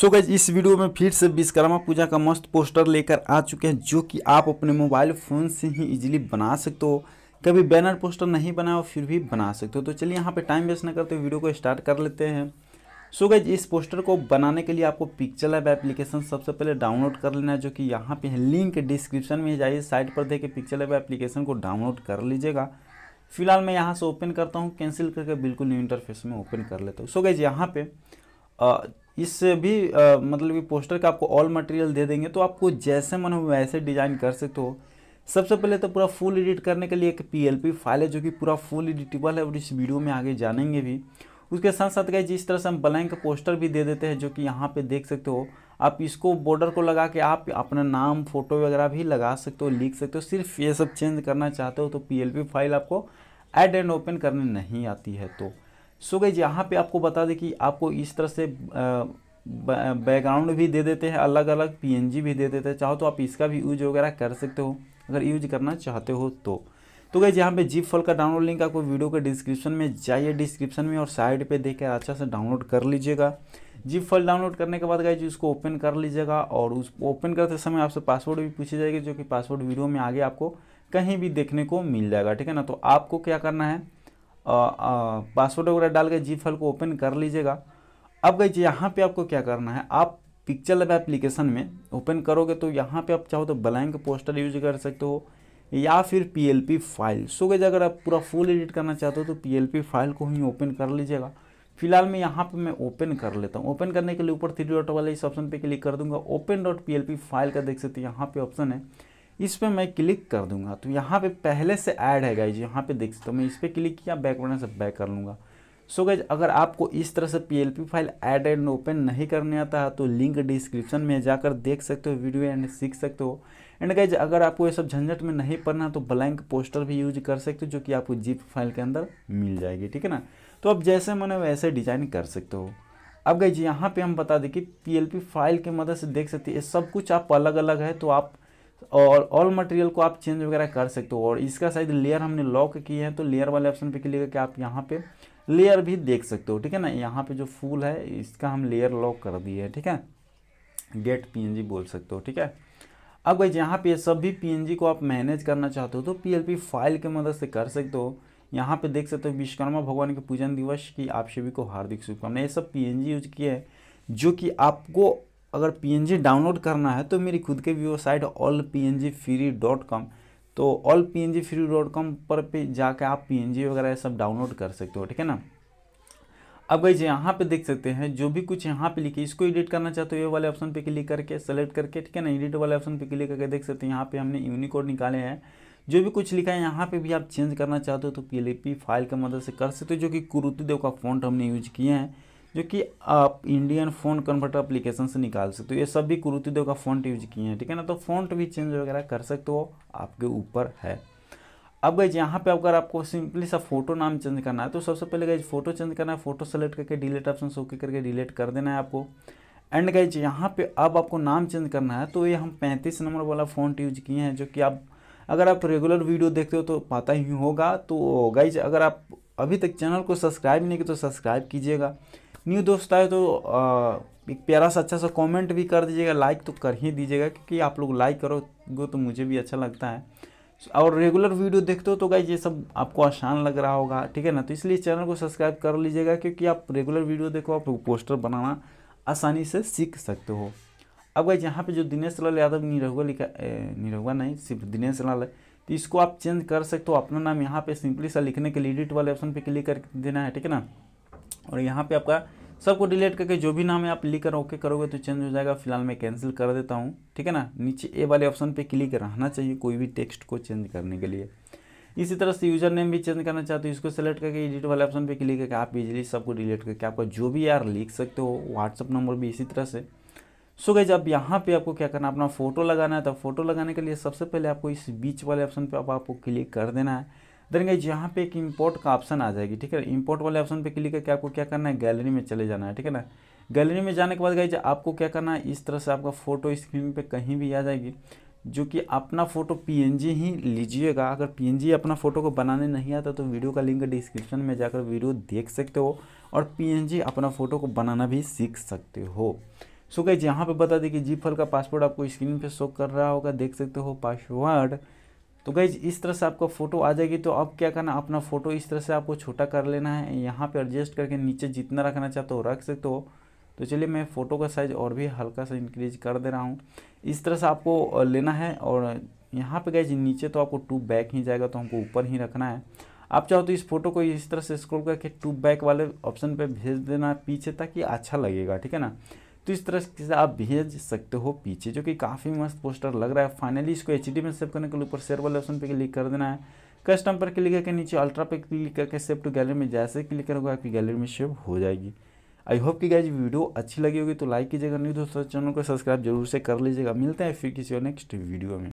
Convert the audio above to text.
सो so guys इस video में फिर से विश्वकर्मा पूजा का मस्त पोस्टर लेकर आ चुके हैं जो कि आप अपने मोबाइल फ़ोन से ही इजीली बना सकते हो कभी बैनर पोस्टर नहीं बनाओ फिर भी बना सकते हो तो चलिए यहाँ पे टाइम वेस्ट ना करते हुए वीडियो को स्टार्ट कर लेते हैं सो so गैज इस पोस्टर को बनाने के लिए आपको पिक्चर लैब एप्लीकेशन सबसे पहले डाउनलोड कर लेना है जो कि यहाँ पे है लिंक डिस्क्रिप्शन में जाइए साइट पर देके पिक्चर लैब एप्लीकेशन को डाउनलोड कर लीजिएगा फिलहाल मैं यहाँ से ओपन करता हूँ कैंसिल करके बिल्कुल न्यू इंटरफेस में ओपन कर लेता हूँ सो गैज यहाँ पे इस भी आ, मतलब कि पोस्टर का आपको ऑल मटेरियल दे देंगे तो आपको जैसे मन हो वैसे डिज़ाइन कर सकते हो सबसे पहले तो पूरा फुल एडिट करने के लिए एक पीएलपी फाइल है जो कि पूरा फुल एडिटेबल है और इस वीडियो में आगे जानेंगे भी उसके साथ साथ गए जिस तरह से हम ब्लैंक पोस्टर भी दे देते हैं जो कि यहाँ पे देख सकते हो आप इसको बॉर्डर को लगा के आप अपना नाम फोटो वगैरह भी लगा सकते हो लिख सकते हो सिर्फ ये सब चेंज करना चाहते हो तो पी फाइल आपको एड एंड ओपन करने नहीं आती है तो सो गई यहाँ पे आपको बता दें कि आपको इस तरह से बैकग्राउंड भी दे देते हैं अलग अलग पीएनजी भी दे देते हैं चाहो तो आप इसका भी यूज वगैरह कर सकते हो अगर यूज करना चाहते हो तो तो गई यहाँ पे जीप फल का डाउनलोड लिंक आपको वीडियो के डिस्क्रिप्शन में जाइए डिस्क्रिप्शन में और साइड पे देख अच्छा से डाउनलोड कर लीजिएगा जीप फल डाउनलोड करने के बाद गए जी उसको ओपन कर लीजिएगा और उस ओपन करते समय आपसे पासवर्ड भी पूछी जाएगी जो कि पासवर्ड वीडियो में आगे आपको कहीं भी देखने को मिल जाएगा ठीक है ना तो आपको क्या करना है पासवर्ड वगैरह डाल के जी फाइल को ओपन कर लीजिएगा अब गई यहाँ पे आपको क्या करना है आप पिक्चर लैब एप्लीकेशन में ओपन करोगे तो यहाँ पे आप चाहो तो ब्लैंक पोस्टर यूज कर सकते हो या फिर पी फाइल सो गई अगर आप पूरा फुल एडिट करना चाहते हो तो पी फाइल को ही ओपन कर लीजिएगा फिलहाल मैं यहाँ पे मैं ओपन कर लेता हूँ ओपन करने के लिए ऊपर थ्री डॉट वाले इस ऑप्शन पे क्लिक कर दूंगा ओपन डॉट पी फाइल का देख सकते हो यहाँ पे ऑप्शन है इस पर मैं क्लिक कर दूंगा तो यहाँ पे पहले से ऐड है गाइज यहाँ पे देख सकते हो तो मैं इस पर क्लिक किया बैक बटन से बैक कर लूँगा सो गाइज अगर आपको इस तरह से P file add and open नहीं करने आता है तो लिंक डिस्क्रिप्शन में जाकर देख सकते हो वीडियो एंड सीख सकते हो एंड गाइज अगर आपको ये सब झंझट में नहीं पढ़ना तो ब्लैंक पोस्टर भी यूज कर सकते हो जो कि आपको जीप फाइल के अंदर मिल जाएगी ठीक है ना तो अब जैसे मैंने वैसे डिजाइन कर सकते हो अब गई यहाँ पे हम बता दें कि पी फाइल की मदद से देख सकते हैं सब कुछ आप अलग अलग है तो आप और ऑल मटेरियल को आप चेंज वगैरह कर सकते हो और इसका शायद लेयर हमने लॉक किए हैं तो लेयर वाले ऑप्शन पे क्लिक करके आप यहाँ पे लेयर भी देख सकते हो ठीक है ना यहाँ पे जो फूल है इसका हम लेयर लॉक कर दिए है ठीक है गेट पीएनजी बोल सकते हो ठीक है अब भाई यहाँ पे सभी पीएनजी को आप मैनेज करना चाहते हो तो पीएलपी फाइल की मदद से कर सकते हो यहाँ पे देख सकते हो विश्वकर्मा भगवान के पूजन दिवस की आप सभी को हार्दिक शुभकामनाएं ये सब पीएनजी यूज किए हैं जो कि आपको अगर पी डाउनलोड करना है तो मेरी खुद की website all P N G free dot com तो all P N G free dot com पर पे जाके आप पी एन जी वगैरह सब डाउनलोड कर सकते हो ठीक है ना अब जी यहाँ पे देख सकते हैं जो भी कुछ यहाँ पे लिखे इसको एडिट करना चाहते हो ये वाले ऑप्शन पे क्लिक करके सेलेक्ट करके ठीक है ना एडिट वाले ऑप्शन पे क्लिक करके देख सकते हैं यहाँ पे हमने यूनिकोड निकाले हैं जो भी कुछ लिखा है यहाँ पे भी आप चेंज करना चाहते हो तो पी फाइल की मदद से कर सकते हो जो कि कुरुतिदेव का फॉन्ट हमने यूज किए हैं जो कि आप इंडियन फ़ोन कन्वर्टर अप्लीकेशन से निकाल सकते हो ये सब सभी देव का फ़ॉन्ट यूज किए हैं ठीक है ना तो फ़ॉन्ट भी चेंज वगैरह कर सकते हो आपके ऊपर है अब गई यहाँ पे अगर आपको सिंपली सा फोटो नाम चेंज करना है तो सबसे पहले गई फोटो चेंज करना है फोटो सेलेक्ट करके डिलीट ऑप्शन ओके करके डिलीट कर देना है आपको एंड गाइज यहाँ पे अब आपको नाम चेंज करना है तो ये हम 35 नंबर वाला फ़ॉन्ट यूज किए हैं जो कि आप अगर आप रेगुलर वीडियो देखते हो तो पता ही होगा तो गई अगर आप अभी तक चैनल को सब्सक्राइब नहीं किया तो सब्सक्राइब कीजिएगा न्यू दोस्त आए तो एक प्यारा सा अच्छा सा कमेंट भी कर दीजिएगा लाइक तो कर ही दीजिएगा क्योंकि आप लोग लाइक करोगे तो मुझे भी अच्छा लगता है और रेगुलर वीडियो देखते हो तो गाइज ये सब आपको आसान लग रहा होगा ठीक है ना तो इसलिए चैनल को सब्सक्राइब कर लीजिएगा क्योंकि आप रेगुलर वीडियो देखो आप लोग पोस्टर बनाना आसानी से सीख सकते हो अब गाइज यहाँ पर जो दिनेश लाल यादव निरहुआ लिखा निरहुआ नहीं सिर्फ दिनेश लाल तो इसको आप चेंज कर सकते हो अपना नाम यहाँ पर सिंपली सा लिखने के लिए एडिट वाले ऑप्शन पर क्लिक कर देना है ठीक है ना और यहाँ पे आपका सबको डिलीट करके जो भी नाम है आप लिख कर ओके करोगे तो चेंज हो जाएगा फिलहाल मैं कैंसिल कर देता हूँ ठीक है ना नीचे ए वाले ऑप्शन पे क्लिक रहना चाहिए कोई भी टेक्स्ट को चेंज करने के लिए इसी तरह से यूजर नेम भी चेंज करना चाहते हो इसको सेलेक्ट करके एडिट वाले ऑप्शन पर क्लिक करके आप इजिली सबको डिलीट करके आपका जो भी यार लिख सकते हो व्हाट्सअप नंबर भी इसी तरह से सो गए जब यहाँ पे आपको क्या करना अपना फ़ोटो लगाना है तो फोटो लगाने के लिए सबसे पहले आपको इस बीच वाले ऑप्शन पे आप आपको क्लिक कर देना है देन गाइज यहाँ पे एक इम्पोर्ट का ऑप्शन आ जाएगी ठीक है इम्पोर्ट वाले ऑप्शन पे क्लिक करके आपको क्या करना है गैलरी में चले जाना है ठीक है ना गैलरी में जाने के बाद गाइज आपको क्या करना है इस तरह से आपका फोटो स्क्रीन पर कहीं भी आ जाएगी जो कि अपना फ़ोटो पीएनजी ही लीजिएगा अगर पीएनजी अपना फ़ोटो को बनाने नहीं आता तो वीडियो का लिंक डिस्क्रिप्शन में जाकर वीडियो देख सकते हो और पीएनजी अपना फ़ोटो को बनाना भी सीख सकते हो सो गाइज यहाँ पर बता दें कि जी फल का पासवर्ड आपको स्क्रीन पर शो कर रहा होगा देख सकते हो पासवर्ड तो गई इस तरह से आपका फ़ोटो आ जाएगी तो अब क्या करना अपना फ़ोटो इस तरह से आपको छोटा कर लेना है यहाँ पे एडजस्ट करके नीचे जितना रखना चाहते हो रख सकते हो तो चलिए मैं फ़ोटो का साइज़ और भी हल्का सा इंक्रीज कर दे रहा हूँ इस तरह से आपको लेना है और यहाँ पे गए नीचे तो आपको टूब बैक ही जाएगा तो हमको ऊपर ही रखना है आप चाहो तो इस फोटो को इस तरह से स्क्रोल करके टूब बैक वाले ऑप्शन पर भेज देना पीछे ताकि अच्छा लगेगा ठीक है ना तो इस तरह से आप भेज सकते हो पीछे जो कि काफ़ी मस्त पोस्टर लग रहा है फाइनली इसको एच में सेव करने के लिए ऊपर शेयर वाले ऑप्शन पर क्लिक कर देना है कस्टम पर क्लिक करके नीचे अल्ट्रा पे क्लिक करके सेव टू गैलरी में जैसे क्लिक करोगे आपकी गैलरी में सेव हो जाएगी आई होप कि गाइज वीडियो अच्छी लगी होगी तो लाइक कीजिएगा नहीं दोस्तों चैनल को सब्सक्राइब जरूर से कर लीजिएगा मिलते हैं फिर किसी और नेक्स्ट वीडियो में